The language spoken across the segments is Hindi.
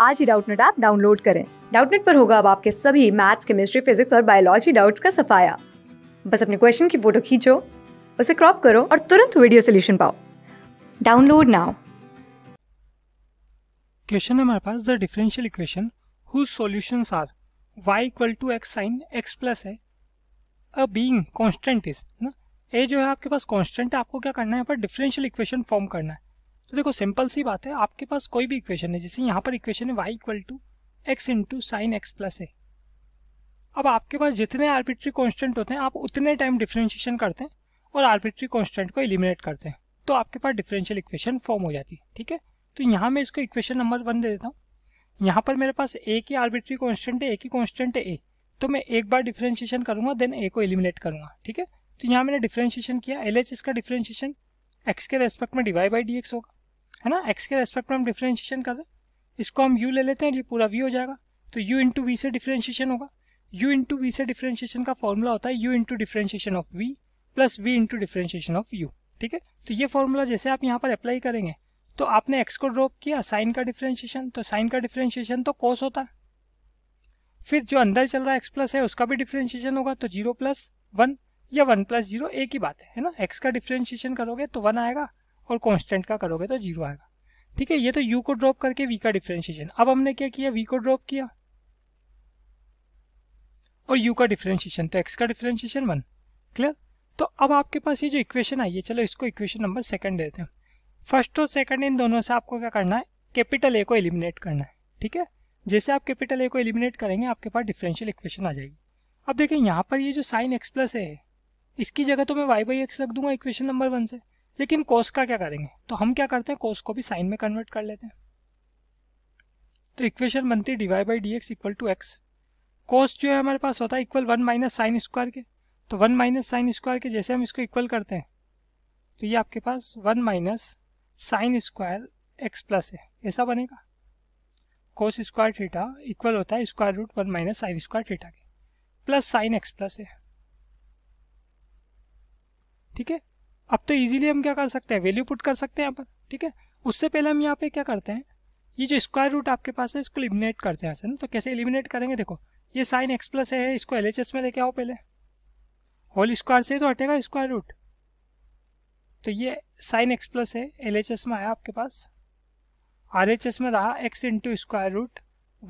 आज ही डाउटनेट ऐप डाउनलोड करें डाउटनेट पर होगा अब आपके सभी मैथ्स केमिस्ट्री फिजिक्स और बायोलॉजी डाउट्स का सफाया बस अपने क्वेश्चन की फोटो खींचो उसे क्रॉप करो और तुरंत वीडियो सोल्यूशन पाओ डाउनलोड नाउ क्वेश्चन हमारे पास the differential equation whose solutions are y equal to x sine x plus है अ बीइंग कांस्टेंट इज ना ए जो है आपके पास कांस्टेंट है आपको क्या करना है पर डिफरेंशियल इक्वेशन फॉर्म करना है तो देखो सिंपल सी बात है आपके पास कोई भी इक्वेशन है जैसे यहाँ पर इक्वेशन है y equal to x into sine x plus A अब आपके पास जितने आर्बिट्री कॉन्स्टेंट होते हैं आप उतने टाइम डिफ्रेंशिएशन करते हैं और आर्बिट्री कॉन्स्टेंट को एलिमिनेट करते हैं तो आपके पास डिफरेंशियल इक्वेशन फॉर्म हो जाती है ठीक है तो यहाँ मैं इसको इक्वेशन नंबर वन दे देता हूँ यहाँ पर मेरे पास ए की आर्बिट्री कॉन्स्टेंट है ए की कॉन्स्टेंट है ए तो मैं एक बार डिफ्रेंशिएशन करूँगा देन ए को एलिमिनेट करूँगा ठीक है तो यहाँ मैंने डिफ्रेंशिएशन किया एल एच इसका डिफ्रेंशिएशन एक्स के रेस्पेक्ट में डिवाई बाई डी एक्स होगा है ना एक्स के रेस्पेक्ट में हम डिफ्रेंशिएशन कर रहे हैं इसको हम यू ले लेते हैं ये पूरा वी हो जाएगा तो यू इंटू वी से डिफ्रेंशिएशन होगा यू इंटू वी से डिफ्रेंशिएशन का फॉर्मूला होता है u into differentiation of v plus v into differentiation of u ठीक है तो ये फॉर्मूला जैसे आप यहाँ पर अप्लाई करेंगे तो आपने एक्स को ड्रॉप किया साइन का डिफ्रेंशिएशन तो साइन का डिफ्रेंशिएशन तो कोस होता है फिर जो अंदर चल रहा है एक्स प्लस है उसका भी डिफ्रेंशिएशन होगा तो जीरो प्लस वन या वन प्लस जीरो एक ही बात है है ना एक्स का डिफ्रेंशिएशन करोगे तो वन आएगा और कॉन्स्टेंट का करोगे तो जीरो आएगा ठीक है ये तो यू को ड्रॉप करके वी का डिफ्रेंशिएशन अब हमने क्या किया वी को ड्रॉप किया और यू का डिफ्रेंशिएशन तो एक्स का डिफ्रेंशिएशन वन क्लियर तो अब आपके पास ये जो इक्वेशन आई है चलो इसको इक्वेशन नंबर सेकंड देते हैं फर्स्ट और सेकंड इन दोनों से आपको क्या करना है कैपिटल ए को एलिमिनेट करना है ठीक है जैसे आप कैपिटल ए को एलिमिनेट करेंगे आपके पास डिफरेंशियल इक्वेशन आ जाएगी अब देखिए यहाँ पर ये जो साइन एक्स प्लस है इसकी जगह तो मैं वाई बाई एक्स रख दूंगा इक्वेशन नंबर वन से लेकिन कोस का क्या करेंगे तो हम क्या करते हैं कोस को भी साइन में कन्वर्ट कर लेते हैं तो इक्वेशन बनती है d y by d x equal to x cos जो है हमारे पास होता है equal one minus sine square के तो वन माइनस साइन स्क्वायर के जैसे हम इसको इक्वल करते हैं तो ये आपके पास one minus sine square x plus है ऐसा बनेगा कोस स्क्वायर थीटा इक्वल होता है square root one minus sine square theta के प्लस साइन एक्स प्लस है ठीक है अब तो इजीली हम क्या कर सकते हैं वैल्यू पुट कर सकते हैं यहाँ पर ठीक है उससे पहले हम यहाँ पे क्या करते हैं ये जो स्क्वायर रूट आपके पास है इसको इलिमिनेट करते हैं यहाँ तो कैसे एलिमिनेट करेंगे देखो ये साइन एक्स प्लस है इसको एल में लेके आओ पहले होल स्क्वायर से तो हटेगा स्क्वायर रूट तो ये साइन एक्स प्लस है एल में आया आपके पास आर में रहा x into square root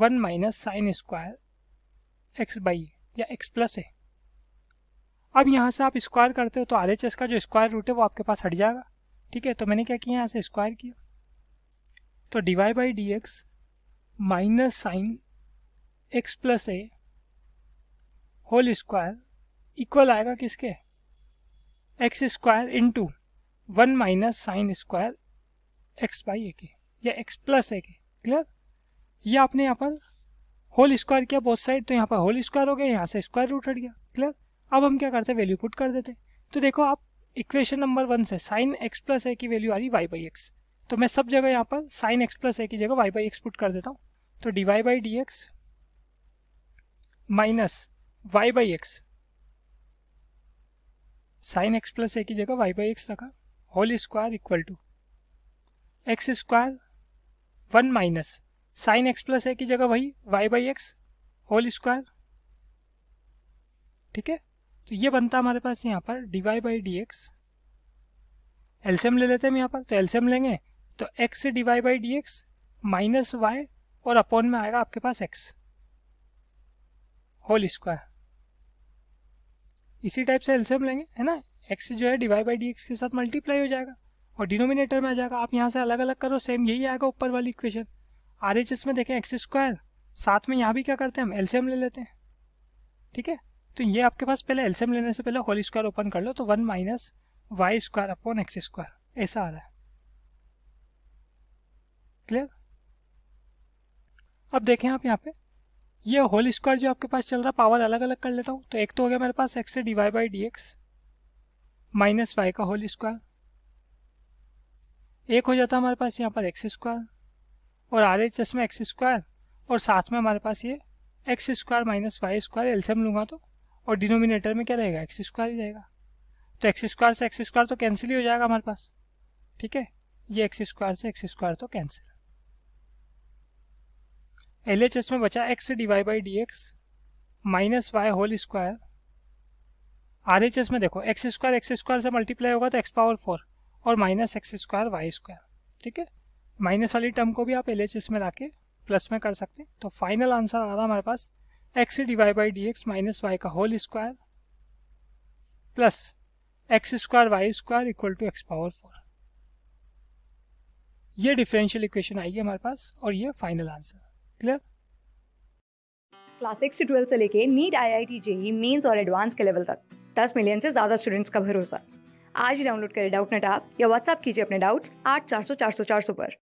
one minus sine square x by या एक्स प्लस है अब यहाँ से आप स्क्वायर करते हो तो एच एस का जो स्क्वायर रूट है वो आपके पास हट जाएगा ठीक है तो मैंने क्या किया यहाँ से स्क्वायर किया तो d y by d x minus sine x plus A whole square equal आएगा किसके x square into one minus sine square x by A के या एक्स प्लस ए के क्लियर ये आपने यहाँ पर होल स्क्वायर किया बोथ साइड तो यहाँ पर होल स्क्वायर हो गया यहाँ से स्क्वायर रूट हट गया क्लियर अब हम क्या करते हैं वैल्यू पुट कर देते तो देखो आप इक्वेशन नंबर वन से साइन एक्स प्लस ए की वैल्यू आ रही वाई बाई एक्स तो मैं सब जगह यहाँ पर साइन एक्स प्लस ए की जगह वाई बाई एक्स पुट कर देता हूँ तो d y by d x minus y by x sine x plus A की जगह वाई बाई एक्स रखा whole square equal to x square one minus sine x plus A की जगह वही y by x whole square ठीक है तो ये बनता हमारे पास यहाँ पर dy y by d x L C M ले लेते हैं हम यहाँ पर तो एल्सियम लेंगे तो x d y by d x minus y और अपॉन में आएगा आपके पास एक्स होल स्क्वायर इसी टाइप से एल्सियम लेंगे है ना एक्स जो है वाई बाई डी एक्स के साथ मल्टीप्लाई हो जाएगा और डिनोमिनेटर में आ जाएगा आप यहाँ से अलग अलग करो सेम यही आएगा ऊपर वाली इक्वेशन आर एच एस में देखें एक्स स्क्वायर साथ में यहाँ भी क्या करते हैं हम एल्सियम ले लेते हैं ठीक है तो ये आपके पास पहले एल्सियम लेने से पहले होल स्क्वायर ओपन कर लो तो one minus y square upon x square ऐसा आ रहा है क्लियर अब देखें आप यहाँ पे ये होल स्क्वायर जो आपके पास चल रहा पावर अलग अलग कर लेता हूँ तो एक तो हो गया मेरे पास एक्स से d y by d x minus y का होल स्क्वायर एक हो जाता हमारे पास यहाँ पर एक्स स्क्वायर और आर एच एस में एक्स स्क्वायर और साथ में हमारे पास ये x square minus y square L C M लूंगा तो और डिनोमिनेटर में क्या रहेगा एक्स स्क्वायर ही रहेगा तो एक्स स्क्वायर से एक्स स्क्वायर तो कैंसिल ही हो जाएगा हमारे पास ठीक है ये एक्स स्क्वायर से एक्स स्क्वायर तो कैंसिल एल एच एस में बचा x d y by d x minus y whole square R H S में देखो एक्स स्क्वायर एक्स स्क्वायर से मल्टीप्लाई होगा तो एक्स पावर फोर और minus x square y square ठीक है माइनस वाली टर्म को भी आप एल एच एस में ला के प्लस में कर सकते हैं तो फाइनल आंसर आ रहा है हमारे पास x d y by d x minus y का whole square plus x square y square equal to x power four ये डिफरेंशियल इक्वेशन आएगी हमारे पास और ये final answer clear class six से ट्वेल्थ से लेके NEET I I T JEE mains और एडवांस के लेवल तक दस मिलियन से ज़्यादा स्टूडेंट्स का भरोसा आज ही डाउनलोड करें डाउट नेट आप या व्हाट्सअप कीजिए अपने डाउट्स आठ चार सौ चार सौ चार सौ पर